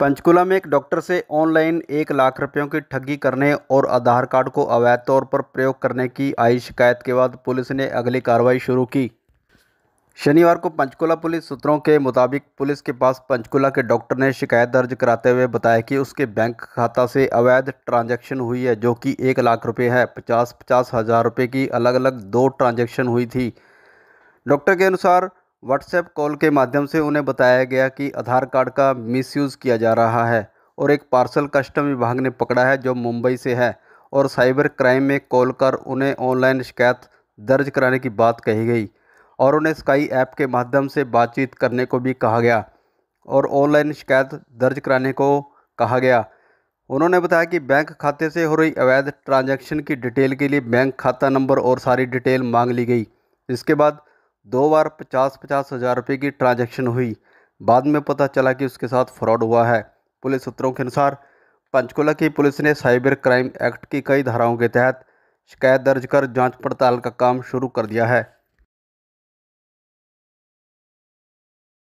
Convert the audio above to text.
पंचकुला में एक डॉक्टर से ऑनलाइन एक लाख रुपयों की ठगी करने और आधार कार्ड को अवैध तौर पर प्रयोग करने की आई शिकायत के बाद पुलिस ने अगली कार्रवाई शुरू की शनिवार को पंचकुला पुलिस सूत्रों के मुताबिक पुलिस के पास पंचकुला के डॉक्टर ने शिकायत दर्ज कराते हुए बताया कि उसके बैंक खाता से अवैध ट्रांजैक्शन हुई है जो कि एक लाख रुपए है पचास पचास हज़ार रुपये की अलग अलग दो ट्रांजैक्शन हुई थी डॉक्टर के अनुसार व्हाट्सएप कॉल के माध्यम से उन्हें बताया गया कि आधार कार्ड का मिसयूज़ किया जा रहा है और एक पार्सल कस्टम विभाग ने पकड़ा है जो मुंबई से है और साइबर क्राइम में कॉल कर उन्हें ऑनलाइन शिकायत दर्ज कराने की बात कही गई और उन्हें स्काई ऐप के माध्यम से बातचीत करने को भी कहा गया और ऑनलाइन शिकायत दर्ज कराने को कहा गया उन्होंने बताया कि बैंक खाते से हो रही अवैध ट्रांजैक्शन की डिटेल के लिए बैंक खाता नंबर और सारी डिटेल मांग ली गई इसके बाद दो बार पचास पचास हज़ार रुपये की ट्रांजैक्शन हुई बाद में पता चला कि उसके साथ फ्रॉड हुआ है पुलिस सूत्रों के अनुसार पंचकुला की पुलिस ने साइबर क्राइम एक्ट की कई धाराओं के तहत शिकायत दर्ज कर जांच पड़ताल का काम शुरू कर दिया है